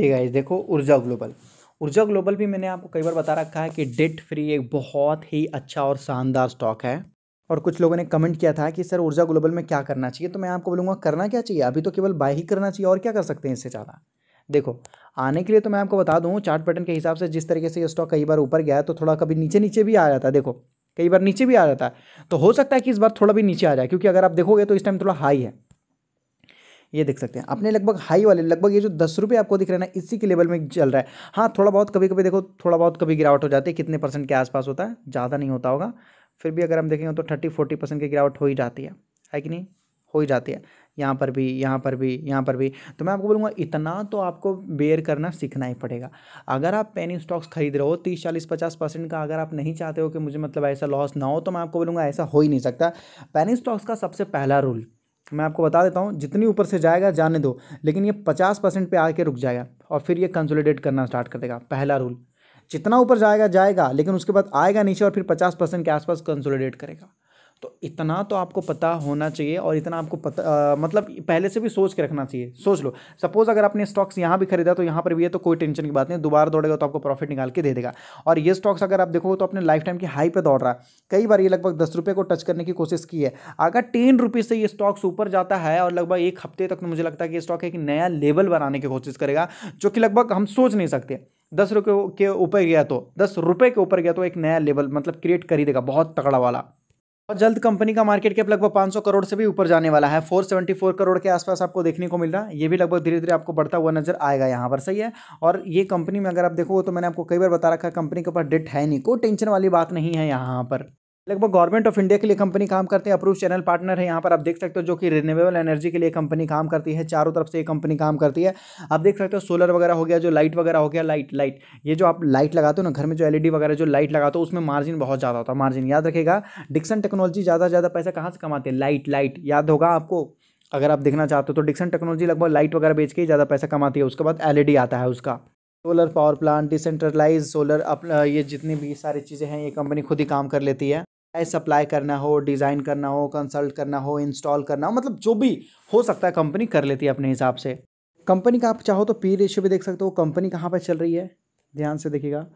hey guys देखो ऊर्जा global ऊर्जा ग्लोबल भी मैंने आपको कई बार बता रखा है कि डेट फ्री एक बहुत ही अच्छा और शानदार स्टॉक है और कुछ लोगों ने कमेंट किया था कि सर ऊर्जा ग्लोबल में क्या करना चाहिए तो मैं आपको बोलूँगा करना क्या चाहिए अभी तो केवल बाय ही करना चाहिए और क्या कर सकते हैं इससे ज़्यादा देखो आने के लिए तो मैं आपको बता दूँ चार्ट पैटर्न के हिसाब से जिस तरीके से ये स्टॉक कई बार ऊपर गया तो थोड़ा कभी नीचे नीचे भी आ जाता है देखो कई बार नीचे भी आ जाता है तो हो सकता है कि इस बार थोड़ा भी नीचे आ जाए क्योंकि अगर आप देखोगे तो इस टाइम थोड़ा हाई है ये देख सकते हैं अपने लगभग हाई वाले लगभग ये जो दस रुपये आपको दिख रहे ना इसी के लेवल में चल रहा है हाँ थोड़ा बहुत कभी कभी देखो थोड़ा बहुत कभी गिरावट हो जाती है कितने परसेंट के आसपास होता है ज़्यादा नहीं होता होगा फिर भी अगर हम देखेंगे तो थर्टी फोर्टी परसेंट की गिरावट हो ही जाती है है कि नहीं हो ही जाती है यहाँ पर भी यहाँ पर भी यहाँ पर भी तो मैं आपको बोलूँगा इतना तो आपको बेयर करना सीखना ही पड़ेगा अगर आप पेनी स्टॉक्स खरीद रहे हो तीस चालीस पचास परसेंट का अगर आप नहीं चाहते हो कि मुझे मतलब ऐसा लॉस ना हो तो मैं आपको बोलूँगा ऐसा हो ही नहीं सकता पेनी स्टॉक्स का सबसे पहला रूल मैं आपको बता देता हूँ जितनी ऊपर से जाएगा जाने दो लेकिन ये पचास परसेंट पर आके रुक जाएगा और फिर ये कंसोलिडेट करना स्टार्ट कर देगा पहला रूल जितना ऊपर जाएगा जाएगा लेकिन उसके बाद आएगा नीचे और फिर पचास परसेंट के आसपास कंसोलिडेट करेगा तो इतना तो आपको पता होना चाहिए और इतना आपको पता आ, मतलब पहले से भी सोच के रखना चाहिए सोच लो सपोज़ अगर आपने स्टॉक्स यहाँ भी खरीदा तो यहाँ पर भी है तो कोई टेंशन की बात नहीं दोबारा दौड़ेगा तो आपको प्रॉफिट निकाल के दे देगा और ये स्टॉक्स अगर आप देखो तो अपने लाइफ टाइम की हाई पर दौड़ रहा है कई बार ये लगभग दस रुपये को टच करने की कोशिश की है अगर टेन रुपीज़ से ये स्टॉक्स ऊपर जाता है और लगभग एक हफ्ते तक मुझे लगता है कि ये स्टॉक एक नया लेवल बनाने की कोशिश करेगा जो कि लगभग हम सोच नहीं सकते दस रुपये के ऊपर गया तो दस रुपये के ऊपर गया तो एक नया लेवल मतलब क्रिएट कर ही देगा बहुत तगड़ा वाला और जल्द कंपनी का मार्केट कैप लगभग 500 करोड़ से भी ऊपर जाने वाला है 474 करोड़ के आसपास आपको देखने को मिल रहा है ये भी लगभग धीरे धीरे आपको बढ़ता हुआ नजर आएगा यहाँ पर सही है और ये कंपनी में अगर आप देखोगे तो मैंने आपको कई बार बता रखा है कंपनी के ऊपर डेट है नहीं कोई टेंशन वाली बात नहीं है यहाँ पर लगभग गवर्नमेंट ऑफ इंडिया के लिए कंपनी काम करती है अप्रूव चैनल पार्टनर है यहाँ पर आप देख सकते हो जो कि रिन्यूएबल एनर्जी के लिए कंपनी काम करती है चारों तरफ से ये कंपनी काम करती है आप देख सकते हो सोलर वगैरह हो गया जो लाइट वगैरह हो गया लाइट लाइट ये जो आप लाइट लगाते हो ना घर में जो एलईडी वगैरह जो लाइट लगाते हो उसमें मार्जिन बहुत ज़्यादा होता है मार्जिन याद रखेगा डिक्सन टेक्नोलॉजी ज़्यादा से ज़्यादा पैसा कहाँ से कमाते हैं लाइट लाइट याद होगा आपको अगर आप देखना चाहते हो तो डिक्सन टेक्नोलॉजी लगभग लाइट वगैरह बेच के ही ज़्यादा पैसा कमाती है उसके बाद एल आता है उसका solar power plant decentralize solar अप ये जितनी भी सारी चीज़ें हैं ये कंपनी खुद ही काम कर लेती है सप्लाई करना हो डिज़ाइन करना हो कंसल्ट करना हो इंस्टॉल करना हो मतलब जो भी हो सकता है कंपनी कर लेती है अपने हिसाब से कंपनी का आप चाहो तो पी रेशियो भी देख सकते हो कंपनी कहाँ पर चल रही है ध्यान से देखिएगा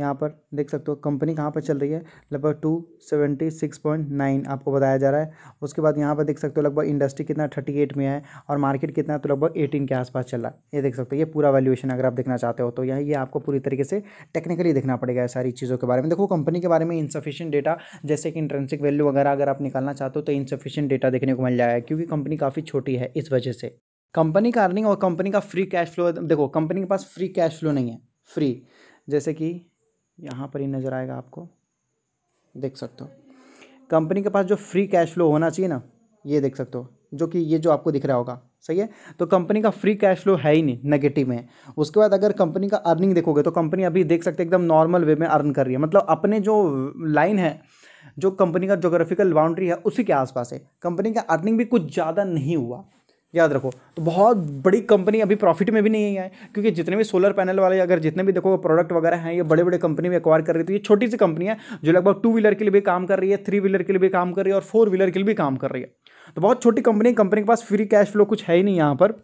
यहाँ पर देख सकते हो कंपनी कहाँ पर चल रही है लगभग two seventy six point nine आपको बताया जा रहा है उसके बाद यहाँ पर देख सकते हो लगभग इंडस्ट्री कितना थर्टी एट में है और मार्केट कितना है तो लगभग एटीन के आसपास चल रहा है ये देख सकते हो ये पूरा वैल्यूएशन अगर आप देखना चाहते हो तो यहाँ ये आपको पूरी तरीके से टेक्निकली देखना पड़ेगा सारी चीज़ों के बारे में देखो कंपनी के बारे में इनसफिशियंट डेटा जैसे कि इंट्रेंसिक वैल्यू वगैरह अगर आप निकालना चाहते हो तो इनसफिशियंट डेटा देखने को मिल जाएगा क्योंकि कंपनी काफ़ी छोटी है इस वजह से कंपनी का अर्निंग और कंपनी का फ्री कैश फ्लो देखो कंपनी के पास फ्री कैश फ्लो नहीं है फ्री जैसे कि यहाँ पर ही नज़र आएगा आपको देख सकते हो कंपनी के पास जो फ्री कैश फ्लो होना चाहिए ना ये देख सकते हो जो कि ये जो आपको दिख रहा होगा सही है तो कंपनी का फ्री कैश फ्लो है ही नहीं नेगेटिव में उसके बाद अगर कंपनी का अर्निंग देखोगे तो कंपनी अभी देख सकते एकदम नॉर्मल वे में अर्न कर रही है मतलब अपने जो लाइन है जो कंपनी का जोग्राफिकल बाउंड्री है उसी के आसपास है कंपनी का अर्निंग भी कुछ ज़्यादा नहीं हुआ याद रखो तो बहुत बड़ी कंपनी अभी प्रॉफिट में भी नहीं है क्योंकि जितने भी सोलर पैनल वाले अगर जितने भी देखो प्रोडक्ट वगैरह हैं ये बड़े बड़े कंपनी में एक्वायर कर रही है तो ये छोटी सी कंपनी है जो लगभग टू व्हीलर के लिए भी काम कर रही है थ्री व्हीलर के लिए भी काम कर रही है और फोर व्हीलर के लिए भी काम कर रही है तो बहुत छोटी कंपनी कंपनी के पास फ्री कैश फ्लो कुछ है ही नहीं यहाँ पर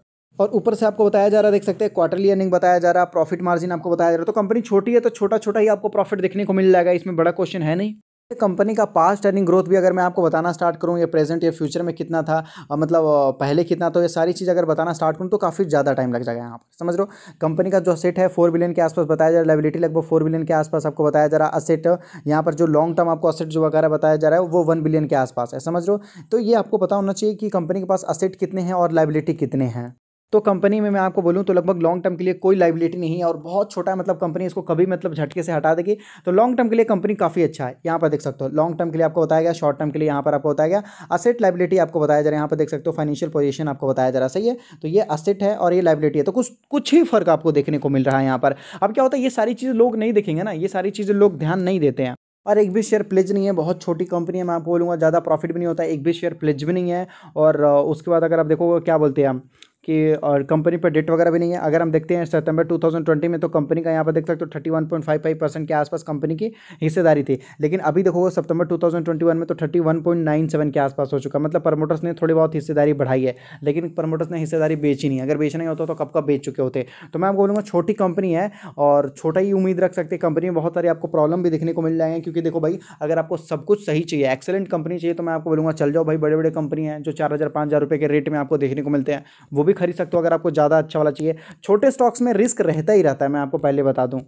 और ऊपर से आपको बताया जा रहा है देख सकते हैं क्वार्टरली अर्निंग बताया जा रहा है प्रॉफिट मार्जिन आपको बताया जा रहा है तो कंपनी छोटी है तो छोटा छोटा ही आपको प्रॉफिट देखने को मिल जाएगा इसमें बड़ा क्वेश्चन है नहीं कंपनी का पास्ट अर्निंग ग्रोथ भी अगर मैं आपको बताना स्टार्ट करूं या प्रेजेंट या फ्यूचर में कितना था आ, मतलब पहले कितना तो ये सारी चीज़ अगर बताना स्टार्ट करूं तो काफ़ी ज़्यादा टाइम लग जाएगा यहाँ पर समझ लो कंपनी का जो असेट है फोर बिलियन के आसपास बताया जा रहा है लाइबिलिटी लगभग फोर बिलियन के आसपास आपको बताया जा रहा है असेट यहाँ पर जो लॉन्ग टर्म आपको असेट जो वगैरह बताया जा रहा है वो वन बिलियन के आसपास है समझ लो तो ये आपको पता होना चाहिए कि कंपनी के पास असेट कितने हैं और लाइबिलिटी कितने हैं तो कंपनी में मैं आपको बोलूँ तो लगभग लॉन्ग टर्म के लिए कोई लाइबिलिटी नहीं है और बहुत छोटा मतलब कंपनी इसको कभी मतलब झटके से हटा देगी तो लॉन्ग टर्म के लिए कंपनी काफ़ी अच्छा है यहाँ पर देख सकते हो लॉन्ग टर्म के लिए आपको बताया गया शॉर्ट टर्म के लिए यहाँ पर आपको बताया गया असेट लाइबिलिटी आपको बताया जा रहा है यहाँ पर देख सकते हो फाइनेंशियल पोजिशन आपको बताया जा रहा है सही है तो ये असेट है और ये लाइबिलिटी है तो कुछ कुछ ही फर्क आपको देखने को मिल रहा है यहाँ पर अब क्या होता है ये सारी चीज़ लोग नहीं देखेंगे ना ये सारी चीज़ें लोग ध्यान नहीं देते हैं और एक भी शेयर प्लेज नहीं है बहुत छोटी कंपनी है मैं आपको बोलूँगा ज़्यादा प्रॉफिट भी नहीं होता है एक भी शेयर प्लेज भी नहीं है और उसके बाद अगर आप देखोगे क्या बोलते हैं कि और कंपनी पर डेट वगैरह भी नहीं है अगर हम देखते हैं सितंबर 2020 में तो कंपनी का यहाँ पर देख सकते हो thirty one point five five percent के आसपास कंपनी की हिस्सेदारी थी लेकिन अभी देखो सितंबर 2021 में तो thirty one point nine seven के आसपास हो चुका मतलब प्रमोटर्स ने थोड़ी बहुत हिस्सेदारी बढ़ाई है लेकिन प्रमोटर्स ने हिस्सेदारी बेची नहीं अगर बेचना ही होता तो कब कब बेच चुके होते तो मैं आपको बोलूँगा छोटी कंपनी है और छोटा ही उम्मीद रख सकते कंपनी में बहुत सारे आपको प्रॉब्लम भी देखने को मिल जाएंगे क्योंकि देखो भाई अगर आपको सब कुछ सही चाहिए एक्सेलेंट कंपनी चाहिए तो मैं आपको बोलूँगा चल जाओ भाई बड़े बड़े कंपनी है जो चार हज़ार पाँच हज़ार रुपये के रेट में आपको देखने को मिलते हैं वो भी भी खरीद सकते हो अगर आपको ज़्यादा अच्छा वाला चाहिए छोटे स्टॉक्स में रिस्क रहता ही रहता है मैं आपको पहले बता दूँ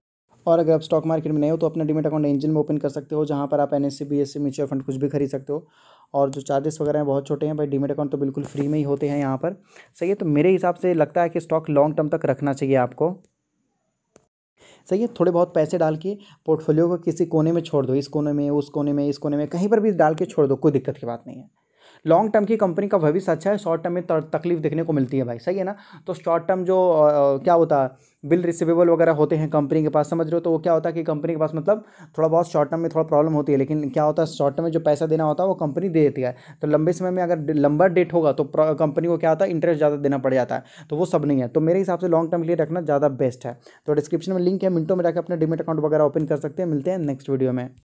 और अगर आप स्टॉक मार्केट में नहीं हो तो अपना डिमेट अकाउंट इंजन में ओपन कर सकते हो जहाँ पर आप एन एस म्यूचुअल फंड कुछ भी खरीद सकते हो और जो चार्जेस वगैरह हैं बहुत छोटे हैं भाई डिमेट अकाउंट तो बिल्कुल फ्री में ही होते हैं यहाँ पर सही है तो मेरे हिसाब से लगता है कि स्टॉक लॉन्ग टर्म तक रखना चाहिए आपको सही है थोड़े बहुत पैसे डाल के पोर्टफोलियो को किसी कोने में छोड़ दो इस कोने में उस कोने में इस कोने में कहीं पर भी डाल के छोड़ दो कोई दिक्कत की बात नहीं है लॉन्ग टर्म की कंपनी का भविष्य अच्छा है शॉर्ट टर्म में तकलीफ देखने को मिलती है भाई सही है ना तो शॉर्ट टर्म जो आ, क्या होता है बिल रिसिवेबल वगैरह होते हैं कंपनी के पास समझ रहे हो तो वो क्या होता है कि कंपनी के पास मतलब थोड़ा बहुत शॉर्ट टर्म में थोड़ा प्रॉब्लम होती है लेकिन क्या होता है शॉर्ट टर्म में जो पैसा देना होता है वो कंपनी दे देती है तो लंबे समय में अगर लंबा डेट होगा तो कंपनी को क्या होता है इंटरेस्ट ज़्यादा देना पड़ जाता है तो वो सब नहीं है तो मेरे हिसाब से लॉन्ग टर्म के लिए रखना ज़्यादा बेस्ट है तो डिस्क्रिप्शन में लिंक है मिनटों में जाकर अपने डिमिट अकाउंट वगैरह ओपन कर सकते हैं मिलते हैं नेक्स्ट वीडियो में